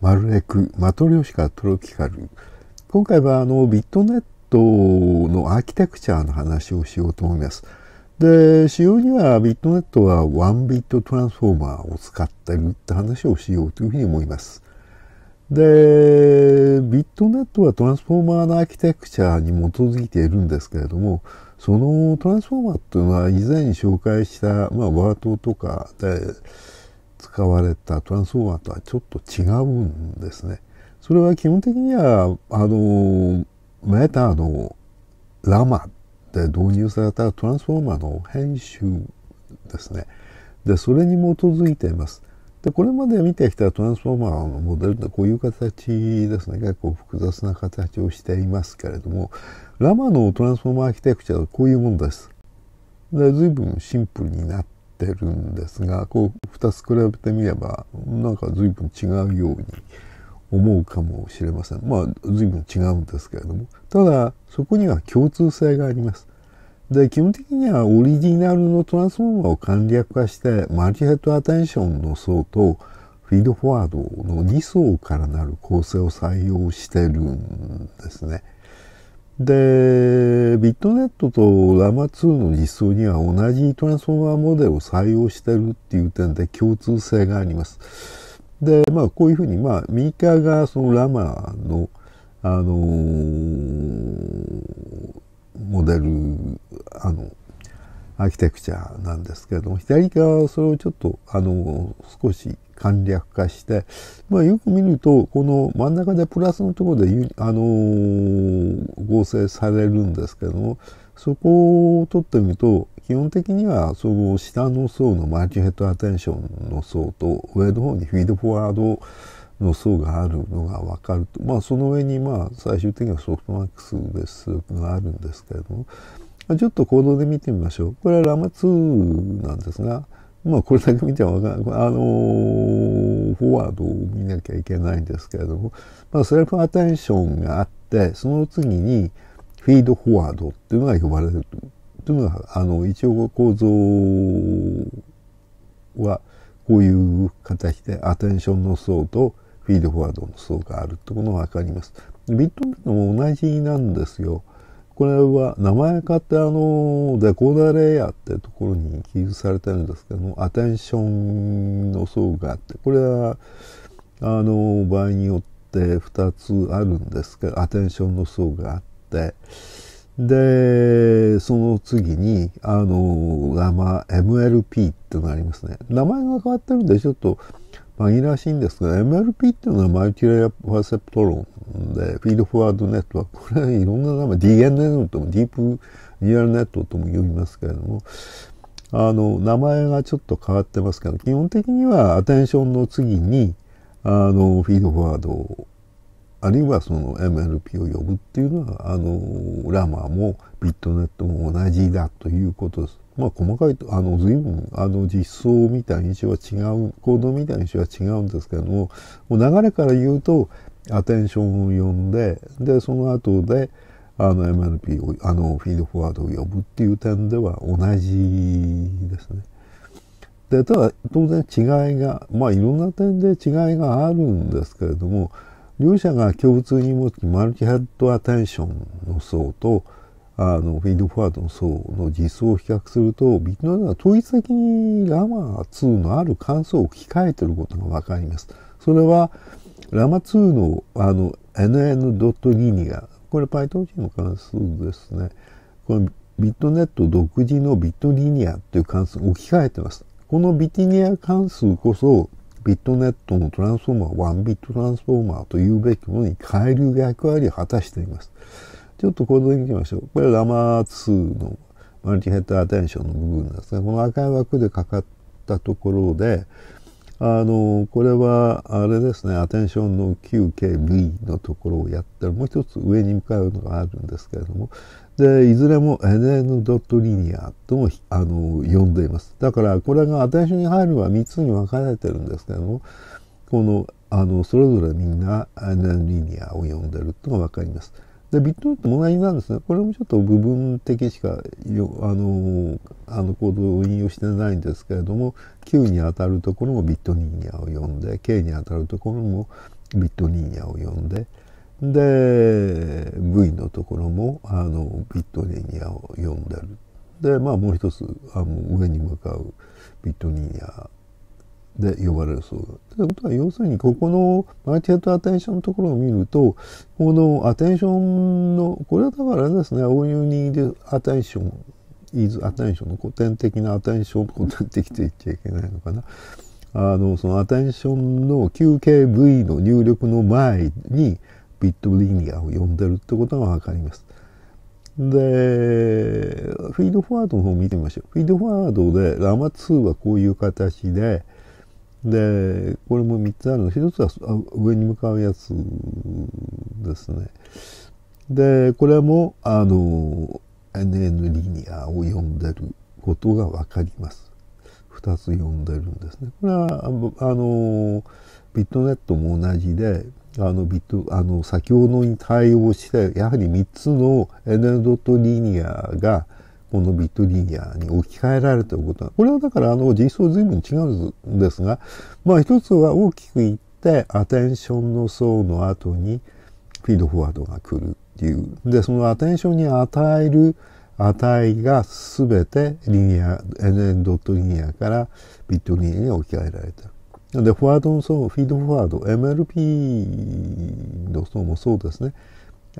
マルエク、マトリョシカトロピカル。今回はあのビットネットのアーキテクチャの話をしようと思います。で、仕様にはビットネットはワンビットトランスフォーマーを使ってるって話をしようというふうに思います。で、ビットネットはトランスフォーマーのアーキテクチャに基づいているんですけれども、そのトランスフォーマーっていうのは以前紹介した、まあ、ワートとかで、使われたトランスフォーマーとはちょっと違うんですね。それは基本的にはあのメタのラマで導入されたトランスフォーマーの編集ですね。でそれに基づいています。でこれまで見てきたトランスフォーマーのモデルってこういう形ですね結構複雑な形をしていますけれどもラマのトランスフォーマーアーキテクチャはこういうものです。で随分シンプルになってってるんですがこう2つ比べてみればなんか随分違うように思うかもしれませんまあ随分違うんですけれどもただそこには共通性があります。で基本的にはオリジナルのトランスフォーマーを簡略化してマルチヘッドアテンションの層とフィードフォワードの2層からなる構成を採用してるんですね。で、ビットネットとラマ2の実装には同じトランスフォーマーモデルを採用してるっていう点で共通性があります。で、まあこういうふうに、まあ右側がそのラマの、あのー、モデル、あの、アーキテクチャなんですけれども、左側はそれをちょっと、あの、少し簡略化して、まあ、よく見ると、この真ん中でプラスのところで、あのー、合成されるんですけども、そこを取ってみると、基本的には、その下の層のマルチヘッドアテンションの層と、上の方にフィードフォワードの層があるのがわかると。まあ、その上に、まあ、最終的にはソフトマックスでスがあるんですけれども、まあ、ちょっと行動で見てみましょう。これはラマ2なんですが、まあこれだけ見てもわかんない。あのー、フォワードを見なきゃいけないんですけれども、まあセルフアテンションがあって、その次にフィードフォワードっていうのが呼ばれる。というのが、あの、一応構造はこういう形でアテンションの層とフィードフォワードの層があるってことがわかります。ビットビットも同じなんですよ。これは名前買ってあの、デコーダーレイヤーってところに記述されてるんですけども、アテンションの層があって、これは、あの、場合によって2つあるんですけど、アテンションの層があって、で、その次に、あの、名前、MLP ってのがありますね。名前が変わってるんで、ちょっと、紛らわしいんですが、MLP っていうのはマルチレイヤーパーセプトロンで、フィードフォワードネットワーク、これはいろんな名前、DNN ともディープリアルネットとも呼びますけれども、あの、名前がちょっと変わってますけど、基本的にはアテンションの次に、あの、フィードフォワードをあるいはその MLP を呼ぶっていうのは、あの、ラマもビットネットも同じだということです。まあ細かいと、あの、随分、あの、実装みたいにしは違う、行動みたいにしは違うんですけども、もう流れから言うと、アテンションを呼んで、で、その後で、あの、MLP を、あの、フィードフォワードを呼ぶっていう点では同じですね。で、ただ、当然違いが、まあいろんな点で違いがあるんですけれども、両者が共通に持つマルチヘッドアテンションの層と、あの、フィードフォワードの層の実装を比較すると、ビットネイトは統一的にラマ2のある関数を置き換えてることがわかります。それは、ラマ2の、あの、n n l i n e a これ PyTorch の関数ですね。このビットネット独自のビットリニアという関数を置き換えてます。このビットリニア関数こそ、ビットネットのトランスフォーマー、ワンビットトランスフォーマーというべきものに変える役割を果たしています。ちょっとこれで見てみましょう。これラマー2のマルチヘッドアテンションの部分なんですが、この赤い枠でかかったところで、あの、これは、あれですね、アテンションの q k v のところをやったら、もう一つ上に向かうのがあるんですけれども、で、いずれも NN ドットリニアとも、あの、呼んでいます。だから、これがアテンションに入るのは3つに分かれてるんですけれども、この、あの、それぞれみんな NN リニアを呼んでるとが分かります。でビットネートも同じなんですね。これもちょっと部分的しかあのあのコードを引用してないんですけれども Q に当たるところもビットニーニャを呼んで K に当たるところもビットニーニャを呼んでで V のところもあのビットニーニャを呼んでる。でまあもう一つあの上に向かうビットニーニャで呼ばれるそうだ。ということは要するにここのマイチィットアテンションのところを見るとこのアテンションのこれはだからあれですね「a l に you n e ン d a t t e n t ン o n の古典的なアテンション古典的と言っちゃいけないのかな。あのそのアテンションの休憩部位の入力の前にビットリニアを呼んでるってことがわかります。で、フィードフォワードの方を見てみましょう。フィードフォワードでラマ2はこういう形で、でこれも3つあるの1つは上に向かうやつですねでこれもあの NN リニアを読んでることが分かります2つ読んでるんですねこれはあのビットネットも同じであのビットあの先ほどに対応してやはり3つの NN ドットリニアが、このビットリニアに置き換えられてることは、これはだからあの実装随分違うんですが、まあ一つは大きく言ってアテンションの層の後にフィードフォワードが来るっていう。で、そのアテンションに与える値がすべてリニア、NN ドットリニアからビットリニアに置き換えられてる。で、フォワードの層、フィードフォワード、MLP の層もそうですね。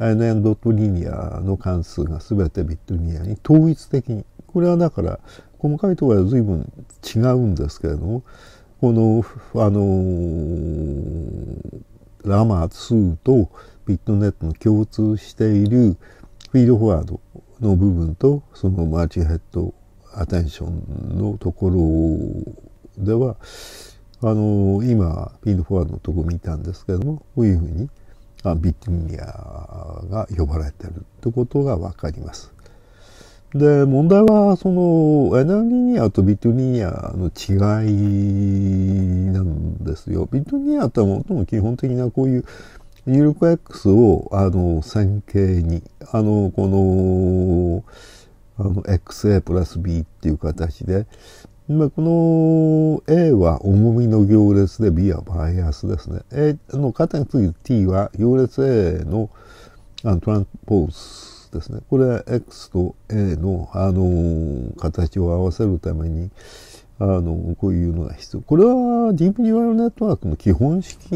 IN.linear の関数が全てビットリニアに統一的にこれはだから細かいところは随分違うんですけれどもこのあのラマ2とビットネットの共通しているフィードフォワードの部分とそのマーチヘッドアテンションのところではあの今フィードフォワードのとこ見たんですけれどもこういうふうにまビティニアが呼ばれてるってことがわかります。で、問題は、その、エナリニアとビトニアの違いなんですよ。ビトニアって最も基本的なこういう入力 X を、あの、線形に、あの、この、あの、XA プラス B っていう形で、まあ、この A は重みの行列で B はバイアスですね。A の肩について T は行列 A のあのトランポーズですね。これは X と A の、あの形を合わせるためにあのこういうのが必要。これはディープニューラルネットワークの基本式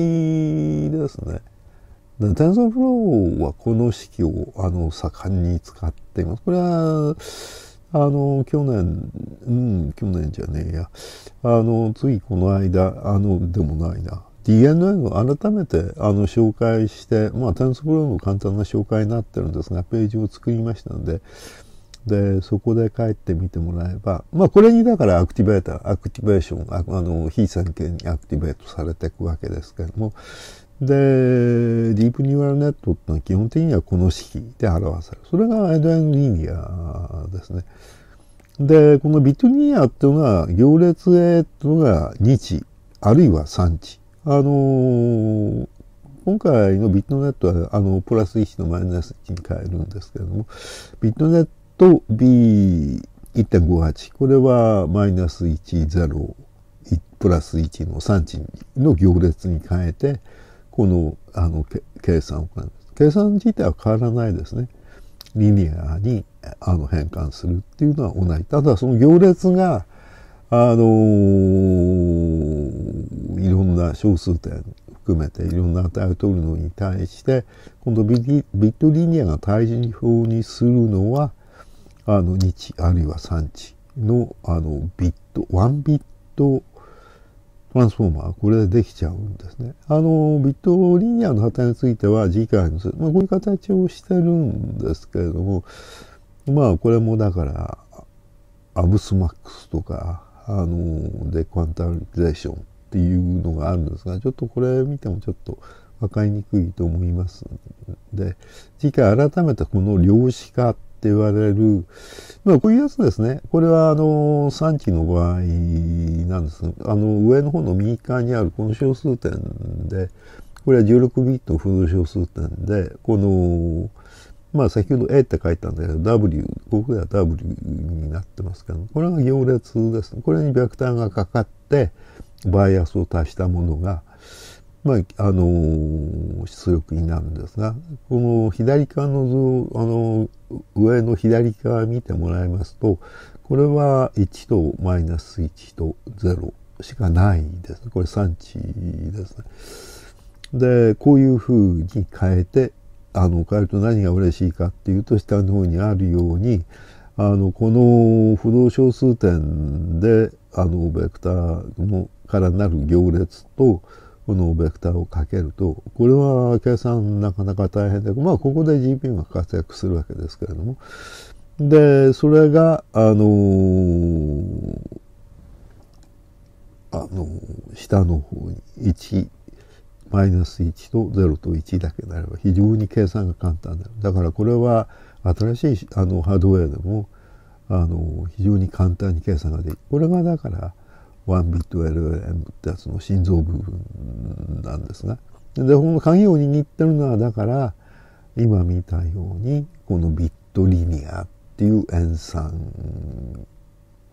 ですね。テンソーフローはこの式をあの盛んに使っています。これはあの、去年、うん、去年じゃねえや。あの、ついこの間、あの、でもないな。DNA を改めてあの紹介して、まあ、テンスプローの簡単な紹介になってるんですが、ページを作りましたので、で、そこで帰ってみてもらえば、まあ、これにだからアクティベーター、アクティベーション、ああの、非線形にアクティベートされていくわけですけども、で、ディープニューラルネットってのは基本的にはこの式で表せる。それがエドエンリニアですね。で、このビットニアっていうのが、行列へっていうのが値、あるいは3値。あのー、今回のビットネットは、あの、プラス1のマイナス1に変えるんですけれども、ビットネット B1.58、これはマイナス10、プラス1の3値の行列に変えて、このあの計算を行います。計算自体は変わらないですね。リニアにあの変換するっていうのは同じ。ただその行列が、あのー、いろんな小数点含めていろんな値を取るのに対して、今度ビビットリニアが対人表にするのは、あの日あるいは3値のあのビット、1ビットトランスフォーマー、これでできちゃうんですね。あの、ビットリニアの破綻については次回にする。まあ、こういう形をしてるんですけれども、まあ、これもだから、アブスマックスとか、あの、デクワンタリゼーションっていうのがあるんですが、ちょっとこれ見てもちょっと分かりにくいと思いますんで、次回改めてこの量子化って言われる、まあ、こういうやつですね。これは、あの、産地の場合なんです。あの、上の方の右側にあるこの小数点で、これは16ビットの風小数点で、この、まあ先ほど A って書いたんだけど、W、ここでは W になってますけど、これが行列ですね。これにベクターがかかって、バイアスを足したものが、まあ、あの出力になるんですが、この左側の図を、あの上の左側見てもらいますと、これは1とマイナス1と0しかないですね。これ3地ですね。で、こういう風に変えて、あの、変えると何が嬉しいかっていうと、下の方にあるように、あの、この不動小数点で、あの、ベクターのからなる行列と、このベクターをかけると、これは計算なかなか大変で、まあここで GPU が活躍するわけですけれども、で、それが、あのー、あのー、下の方に1、マイナス1と0と1だけであれば非常に計算が簡単だ。だからこれは新しいあのハードウェアでもあの非常に簡単に計算ができる。これがだから1ビット LLM ってその心臓部分なんですがでこの鍵を握ってるのはだから今見たようにこのビットリニアっていう塩酸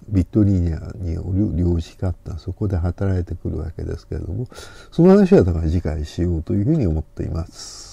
ビットリニアによる量子化ってそこで働いてくるわけですけれどもその話はだから次回しようというふうに思っています。